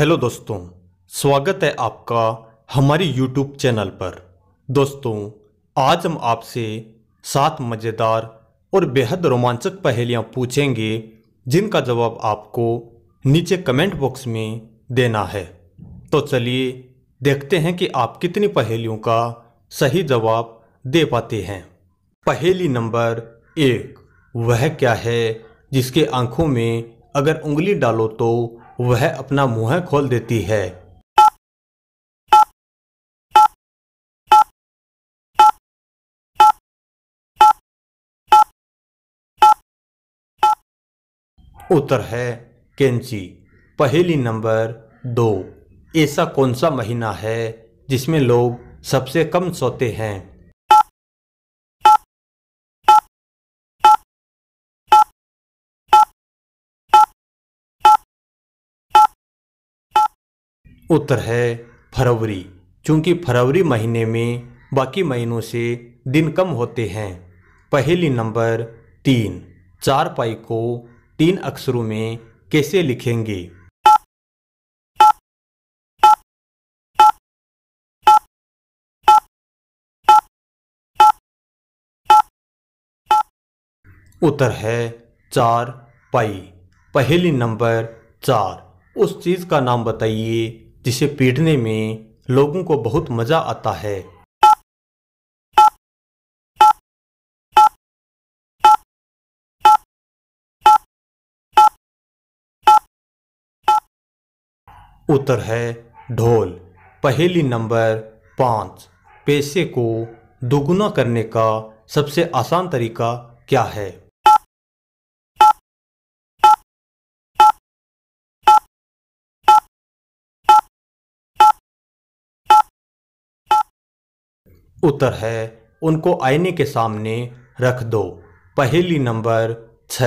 hello दोस्तों स्वागत है आपका हमारे यूट्यूब चैनल पर दोस्तों आज हम आपसे सात मज़ेदार और बेहद रोमांचक पहेलियाँ पूछेंगे जिनका जवाब आपको नीचे कमेंट बॉक्स में देना है तो चलिए देखते हैं कि आप कितनी पहेलियों का सही जवाब दे पाते हैं पहेली नंबर एक वह क्या है जिसके आंखों में अगर उंगली डालो तो वह अपना मुंह खोल देती है उत्तर है केंची पहली नंबर दो ऐसा कौन सा महीना है जिसमें लोग सबसे कम सोते हैं उत्तर है फरवरी क्योंकि फरवरी महीने में बाकी महीनों से दिन कम होते हैं पहली नंबर तीन चार पाई को तीन अक्षरों में कैसे लिखेंगे उत्तर है चार पाई पहली नंबर चार उस चीज़ का नाम बताइए जिसे पीटने में लोगों को बहुत मजा आता है उत्तर है ढोल पहली नंबर पांच पैसे को दोगुना करने का सबसे आसान तरीका क्या है उत्तर है उनको आईने के सामने रख दो पहली नंबर छ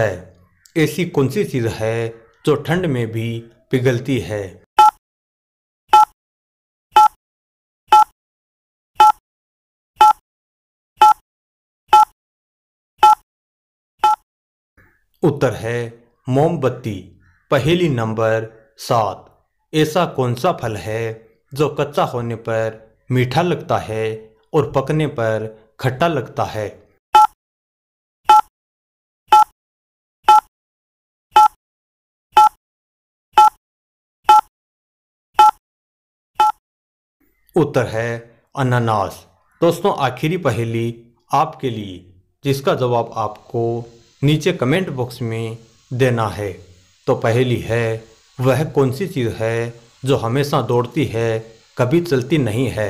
ऐसी कौन सी चीज़ है जो ठंड में भी पिघलती है उत्तर है मोमबत्ती पहली नंबर सात ऐसा कौन सा फल है जो कच्चा होने पर मीठा लगता है और पकने पर खट्टा लगता है उत्तर है अनानास दोस्तों आखिरी पहेली आपके लिए जिसका जवाब आपको नीचे कमेंट बॉक्स में देना है तो पहली है वह कौन सी चीज़ है जो हमेशा दौड़ती है कभी चलती नहीं है